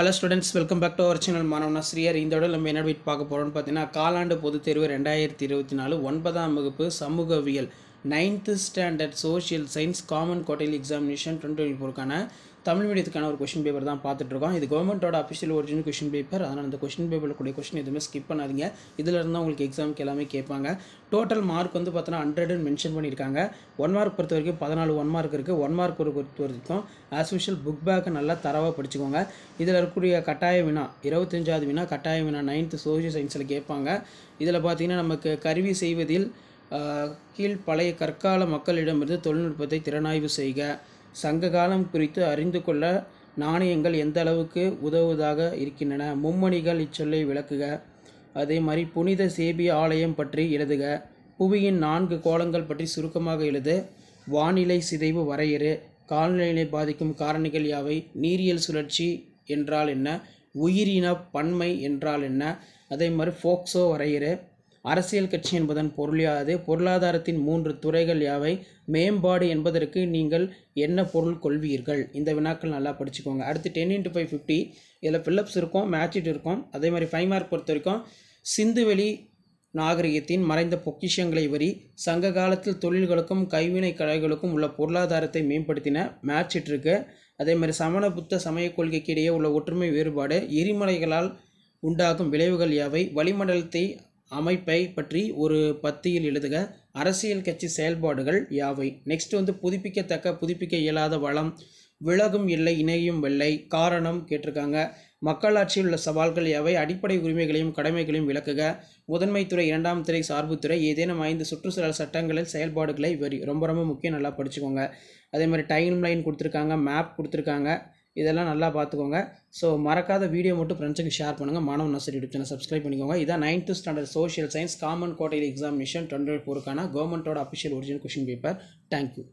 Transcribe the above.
hello students welcome back to our channel மாணவனா ஸ்ரீயர் இந்த விட நம்ம என்ன பார்க்க போகிறோம்னு பார்த்தீங்கன்னா காலாண்டு பொதுத் தேர்வு ரெண்டாயிரத்தி இருபத்தி நாலு ஒன்பதாம் வகுப்பு சமூகவியல் ninth standard social science common quarterly examination twenty twenty ஃபோருக்கான தமிழ் மீடியத்துக்கான ஒரு கொஷின் பேப்பர் தான் பார்த்துட்ருக்கோம் இது கவர்மெண்ட்டோட அஃபிஷியல் ஒரிஜினல் கொஷின் பேப்பர் அதனால் அந்த கொஷின் பேப்பரில் கூடிய கொஷின் எதுவுமே ஸ்கிப் பண்ணாதீங்க இதில் இருந்தால் உங்களுக்கு எக்ஸாமுக்கு எல்லாமே கேட்பாங்க டோட்டல் மார்க் வந்து பார்த்தோன்னா ஹண்ட்ரட்னு மென்ஷன் பண்ணியிருக்காங்க ஒன் மார்க் பொறுத்த வரைக்கும் பதினாலு ஒன் மார்க் இருக்குது ஒன் மார்க் ஒரு பொறுத்த வரைக்கும் ஆஸ் யூஷுவல் புக் பேக்கை நல்லா தரவாக படிச்சுக்கோங்க இதில் இருக்கக்கூடிய கட்டாய வினா இருபத்தஞ்சாவது வினா கட்டாய வினா நைன்த்து சோஷியல் சயின்ஸில் கேட்பாங்க இதில் பார்த்தீங்கன்னா நமக்கு கருவி செய்வதில் கீழ் பழைய கற்கால மக்களிடமிருந்து தொழில்நுட்பத்தை திறனாய்வு செய்க சங்க காலம் குறித்து அறிந்து கொள்ள நாணயங்கள் எந்த அளவுக்கு உதவுவதாக இருக்கின்றன மும்மணிகள் இச்சொல்லை விளக்குக அதே மாதிரி புனித சேபி ஆலயம் பற்றி எழுதுக புவியின் நான்கு கோலங்கள் பற்றி சுருக்கமாக எழுது வானிலை சிதைவு வரையறு கால்நிலையினை பாதிக்கும் காரணிகள் யாவை நீரியல் சுழற்சி என்றால் என்ன உயிரின பன்மை என்றால் என்ன அதே மாதிரி ஃபோக்ஸோ வரையறு அரசியல் கட்சி என்பதன் பொருளியாது பொருளாதாரத்தின் மூன்று துறைகள் யாவை மேம்பாடு என்பதற்கு நீங்கள் என்ன பொருள் கொள்வீர்கள் இந்த வினாக்கள் நல்லா படிச்சுக்கோங்க அடுத்து டென் இன்ட்டு ஃபைவ் ஃபிஃப்டி இதில் ஃபில்லப்ஸ் இருக்கும் மேட்சிட் இருக்கும் அதே மாதிரி ஃபைவ் மார்க் பொறுத்த வரைக்கும் சிந்துவெளி நாகரிகத்தின் மறைந்த பொக்கிஷங்களை வரி சங்க காலத்தில் தொழில்களுக்கும் கைவினை கலைகளுக்கும் உள்ள பொருளாதாரத்தை மேம்படுத்தின மேட்சிட் இருக்கு அதே மாதிரி சமண புத்த சமய கொள்கைக்கு இடையே உள்ள ஒற்றுமை வேறுபாடு எரிமலைகளால் உண்டாகும் விளைவுகள் யாவை வளிமண்டலத்தை அமைப்பை பற்றி ஒரு பத்தியில் எழுதுக அரசியல் கட்சி செயல்பாடுகள் யாவை நெக்ஸ்ட் வந்து புதுப்பிக்கத்தக்க புதுப்பிக்க இயலாத வளம் விலகும் இல்லை இணையும் வெள்ளை காரணம் கேட்டிருக்காங்க மக்களாட்சியில் உள்ள சவால்கள் யாவை அடிப்படை உரிமைகளையும் கடமைகளையும் விளக்குக முதன்மைத்துறை இரண்டாம் துறை சார்புத்துறை ஏதேனும் ஐந்து சுற்றுச்சூழல் சட்டங்களில் செயல்பாடுகளை வரி ரொம்ப ரொம்ப முக்கியம் நல்லா படிச்சுக்கோங்க அதே மாதிரி டைம் லைன் கொடுத்துருக்காங்க மேப் கொடுத்துருக்காங்க இதெல்லாம் நல்லா பார்த்துக்கோங்க ஸோ மறக்காத வீடியோ மட்டும் ஃப்ரெண்ட்ஸுக்கு ஷேர் பண்ணுங்கள் மாணவ நர்சரி யூடியூப் சேனல் சப்ஸ்கிரைப் பண்ணிக்கோங்க இதான் ninth standard social science common கோட்டையில் எக்ஸாமினேஷன் டுவெண்ட்டி ஃபோருக்கான கவர்மெண்ட்டோட official original question paper thank you